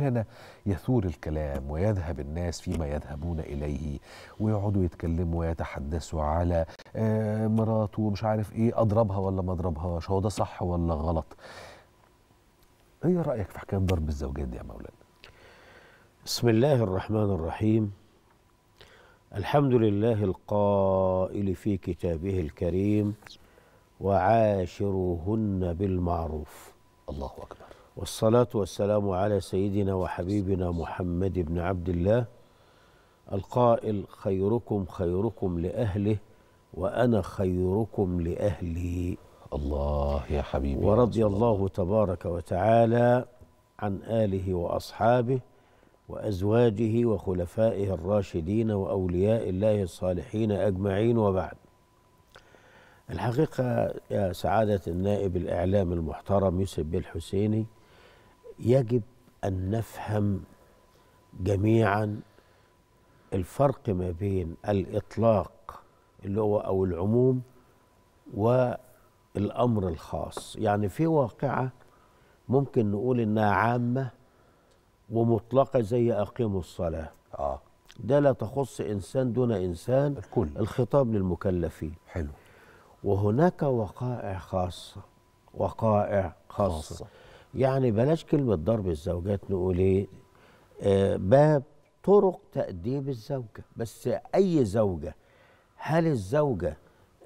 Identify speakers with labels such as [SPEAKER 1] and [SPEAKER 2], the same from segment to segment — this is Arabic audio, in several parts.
[SPEAKER 1] هنا يثور الكلام ويذهب الناس فيما يذهبون إليه ويقعدوا يتكلموا ويتحدثوا على آه، مراته ومش عارف إيه أضربها ولا ما أضربهاش هو ده صح ولا غلط إيه رأيك في حكاية ضرب الزوجات دي يا مولانا
[SPEAKER 2] بسم الله الرحمن الرحيم الحمد لله القائل في كتابه الكريم وعاشروهن بالمعروف الله أكبر والصلاة والسلام على سيدنا وحبيبنا محمد بن عبد الله القائل خيركم خيركم لأهله وأنا خيركم لأهلي الله يا حبيبي ورضي الله تبارك وتعالى عن آله وأصحابه وأزواجه وخلفائه الراشدين وأولياء الله الصالحين أجمعين وبعد الحقيقة يا سعادة النائب الإعلام المحترم يوسف بن الحسيني يجب أن نفهم جميعا الفرق ما بين الإطلاق اللي هو أو العموم والأمر الخاص يعني في واقعة ممكن نقول إنها عامة ومطلقة زي أقيموا الصلاة آه. ده لا تخص إنسان دون إنسان الكل. الخطاب للمكلفين حلو وهناك وقائع خاصة وقائع خاصة, خاصة. يعني بلاش كلمة ضرب الزوجات نقول ايه آه باب طرق تأديب الزوجة بس أي زوجة هل الزوجة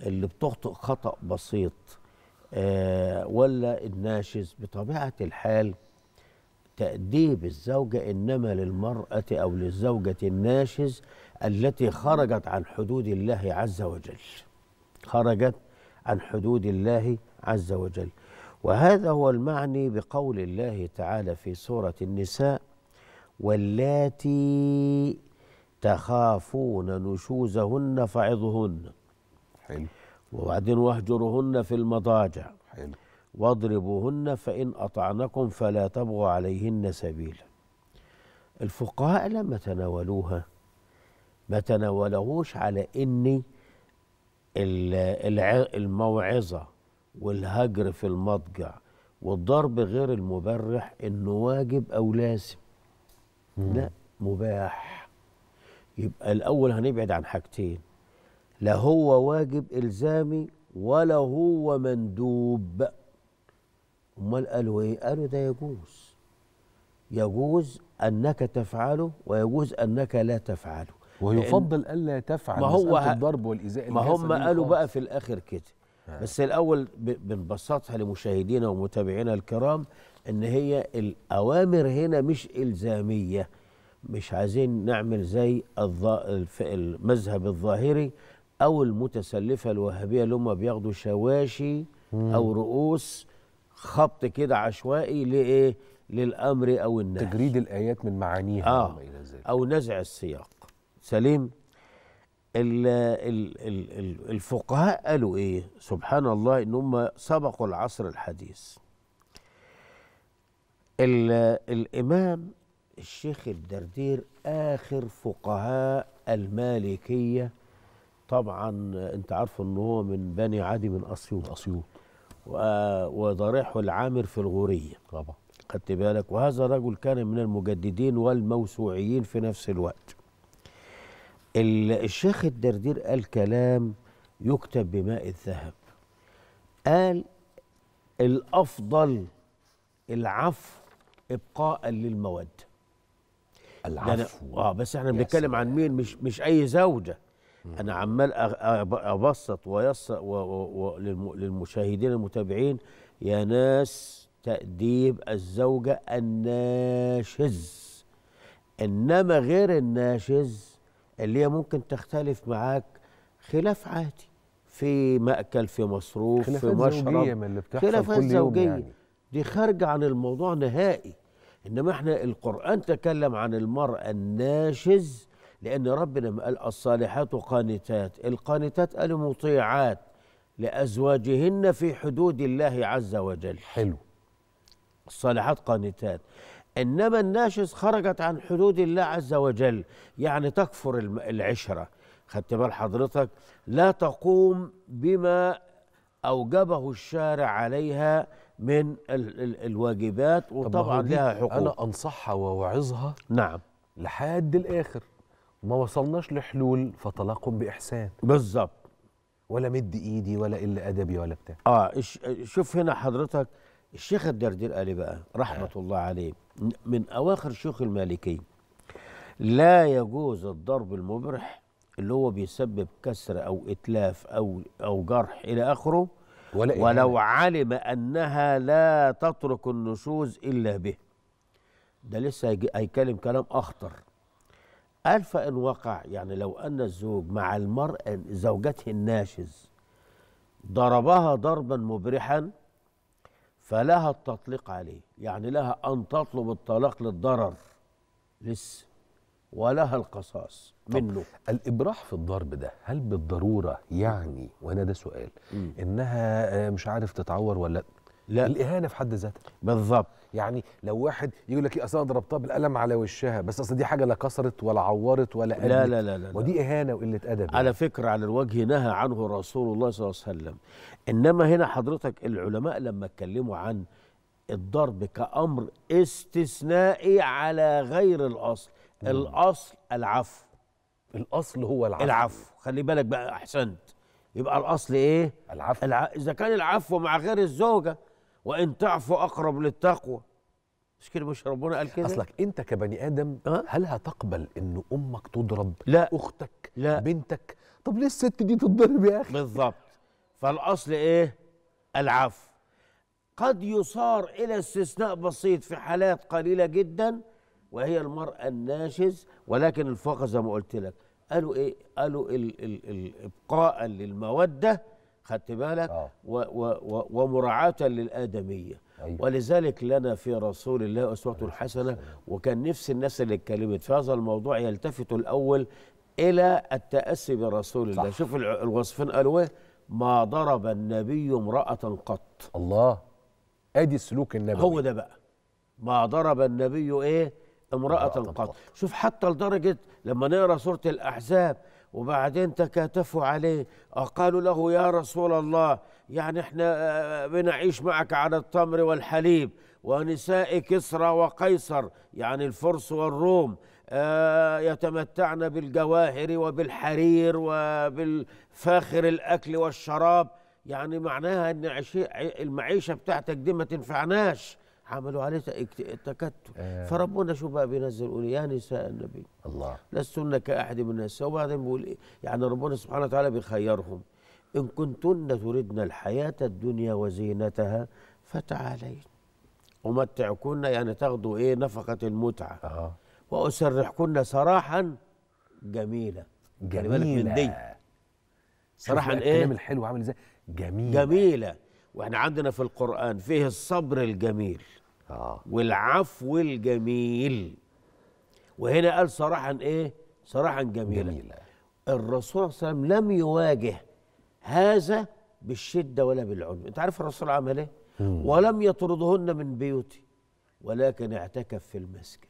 [SPEAKER 2] اللي بتخطئ خطأ بسيط آه ولا الناشز بطبيعة الحال تأديب الزوجة إنما للمرأة أو للزوجة الناشز التي خرجت عن حدود الله عز وجل خرجت عن حدود الله عز وجل وهذا هو المعني بقول الله تعالى في سورة النساء واللاتي تخافون نشوزهن فعظهن حلو وبعدين واهجرهن في المضاجع حلو واضربوهن فإن أطعنكم فلا تبغوا عليهن سبيلا الفقهاء لما تناولوها ما تناولهوش على إن الموعظة والهجر في المضجع والضرب غير المبرح انه واجب او لازم مم. لا مباح يبقى الاول هنبعد عن حاجتين لا هو واجب الزامي ولا هو مندوب امال قالوا ايه قالوا ده يجوز يجوز انك تفعله ويجوز انك لا تفعله ويفضل الا تفعل ما هو الضرب والايذاء ما هم قالوا بقى في الاخر كده نعم. بس الاول بنبسطها لمشاهدينا ومتابعينا الكرام ان هي الاوامر هنا مش الزاميه مش عايزين نعمل زي المذهب الظاهري او المتسلفه الوهابيه اللي هم بياخدوا شواشي او رؤوس خبط كده عشوائي لايه للامر او النهي تجريد الايات من معانيها آه وما الى ذلك او نزع السياق سليم الفقهاء قالوا ايه سبحان الله ان هم سبقوا العصر الحديث الامام الشيخ الدردير اخر فقهاء المالكيه طبعا انت عارف ان هو من بني عدي من اسيوط اسيوط وضريحه العامر في الغوريه طبعا خدت بالك وهذا الرجل كان من المجددين والموسوعيين في نفس الوقت الشيخ الدردير قال كلام يكتب بماء الذهب قال الافضل العفو ابقاء للموده العفو اه بس احنا بنتكلم عن مين مش مش اي زوجه انا عمال ابسط ويسر للمشاهدين المتابعين يا ناس تاديب الزوجه الناشز انما غير الناشز اللي هي ممكن تختلف معاك خلاف عادي في مأكل في مصروف في مشرب من اللي بتحصل خلافات كل زوجية يوم يعني. دي خارجة عن الموضوع نهائي إنما إحنا القرآن تكلم عن المرأة الناشز لأن ربنا قال الصالحات قانتات القانتات المطيعات مطيعات لأزواجهن في حدود الله عز وجل حلو الصالحات قانتات إنما الناشز خرجت عن حدود الله عز وجل يعني تكفر العشرة خدت بال حضرتك لا تقوم بما أوجبه الشارع عليها من ال ال الواجبات وطبعا لها حقوق أنا أنصحها
[SPEAKER 1] وأوعظها نعم لحد الآخر ما وصلناش لحلول فتلاقم
[SPEAKER 2] بإحسان بالظبط ولا مد إيدي ولا إلا أدبي ولا بتاع آه شوف هنا حضرتك الشيخ الدردير قال بقى رحمة الله عليه من أواخر شيوخ المالكية لا يجوز الضرب المبرح اللي هو بيسبب كسر أو إتلاف أو أو جرح إلى آخره ولا ولو علم أنها لا تترك النشوز إلا به ده لسه هيكلم كلام أخطر قال فإن وقع يعني لو أن الزوج مع المرأة زوجته الناشز ضربها ضربا مبرحا فلها التطليق عليه يعني لها أن تطلب الطلاق للضرر لسه ولها القصاص منه طب الابراح في الضرب
[SPEAKER 1] ده هل بالضروره يعني وانا ده سؤال م. انها مش عارف تتعور ولا لا الاهانه في حد ذاتها بالظبط يعني لو واحد يقول لك ايه اصل انا ضربتها بالقلم على وشها بس اصل دي حاجه لا كسرت ولا عورت ولا قلت لا لا لا, لا ودي اهانه وقله ادب يعني. على
[SPEAKER 2] يعني. فكره على الوجه نهى عنه رسول الله صلى الله عليه وسلم انما هنا حضرتك العلماء لما اتكلموا عن الضرب كامر استثنائي على غير الاصل مم. الاصل العفو الاصل هو العفو العفو خلي بالك بقى احسنت يبقى الاصل ايه العفو الع... اذا كان العفو مع غير الزوجه وان تعفو اقرب للتقوى مش كده مش ربنا قال كده اصلك انت
[SPEAKER 1] كبني ادم أه؟ هل هتقبل ان امك تضرب لا اختك لا بنتك طب ليه الست دي تتضرب يا
[SPEAKER 2] اخي بالظبط فالاصل ايه العفو قد يصار الى استثناء بسيط في حالات قليله جدا وهي المراه الناشز ولكن الفقه زي ما قلت لك قالوا ايه قالوا ال ال ال ابقاء للموده خدت بالك آه. ومراعاة للآدمية أيوة. ولذلك لنا في رسول الله أسوة حسنة وكان نفس الناس اللي اتكلمت في هذا الموضوع يلتفتوا الأول إلى التأسي برسول الله شوف الوصفين قالوا إيه ما ضرب النبي امرأة قط الله أدي السلوك النبوي هو ده بقى ما ضرب النبي إيه امرأة, امرأة قط. قط شوف حتى لدرجة لما نقرأ سورة الأحزاب وبعدين تكاتفوا عليه قالوا له يا رسول الله يعني احنا آه، آه، بنعيش معك على التمر والحليب ونساء كسرى وقيصر يعني الفرس والروم آه، يتمتعن بالجواهر وبالحرير وبالفاخر الأكل والشراب يعني معناها أن المعيشة بتاعتك دي ما تنفعناش عملوا عليه تكتل آه. فربنا شو بقى بينزل يقول يا نساء النبي الله لستن كأحد من النساء وبعدين بيقول إيه؟ يعني ربنا سبحانه وتعالى بيخيرهم إن كنتن تردن الحياة الدنيا وزينتها فتعالين أمتعكن يعني تاخذوا إيه نفقة المتعة آه. وأسرحكن سراحا جميلة جميلة من دي صراحة إيه الكلام الحلو عامل إزاي جميلة جميلة واحنا عندنا في القرآن فيه الصبر الجميل آه. والعفو الجميل وهنا قال صراحة إيه صراحة جميلة, جميلة. الرسول صلى الله عليه وسلم لم يواجه هذا بالشدة ولا بالعنف أنت عارف الرسول عمل إيه ولم يطردهن من بيوتي ولكن اعتكف في المسجد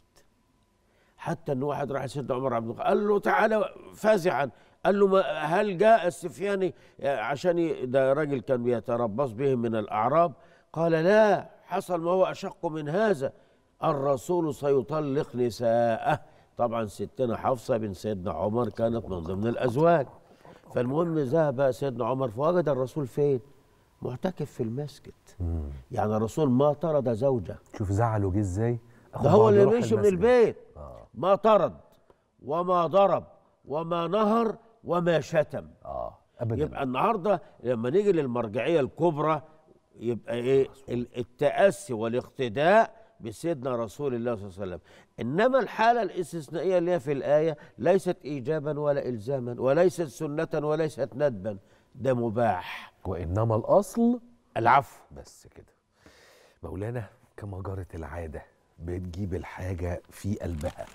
[SPEAKER 2] حتى ان واحد راح لسيدنا عمر عبد الخطاب قال له تعالى فازعا قال له ما هل جاء السفياني آه، عشان ده راجل كان بيتربص به من الأعراب قال لا حصل ما هو أشق من هذا الرسول سيطلق نساءه طبعا ستنا حفصة بن سيدنا عمر كانت من ضمن الأزواج فالمهم ذهب سيدنا عمر فوجد الرسول فين معتكف في المسجد يعني الرسول ما طرد زوجه شوف زعله جه ازاي ده هو اللي مشي من البيت آه. ما طرد وما ضرب وما نهر وما شتم اه ابدا يبقى النهارده لما نيجي للمرجعيه الكبرى يبقى ايه التاسي والاقتداء بسيدنا رسول الله صلى الله عليه وسلم انما الحاله الاستثنائيه اللي هي في الايه ليست ايجابا ولا الزاما وليست سنه وليست ندبا ده مباح وانما الاصل العفو بس كده
[SPEAKER 1] مولانا كما جرت العاده بتجيب الحاجه في قلبها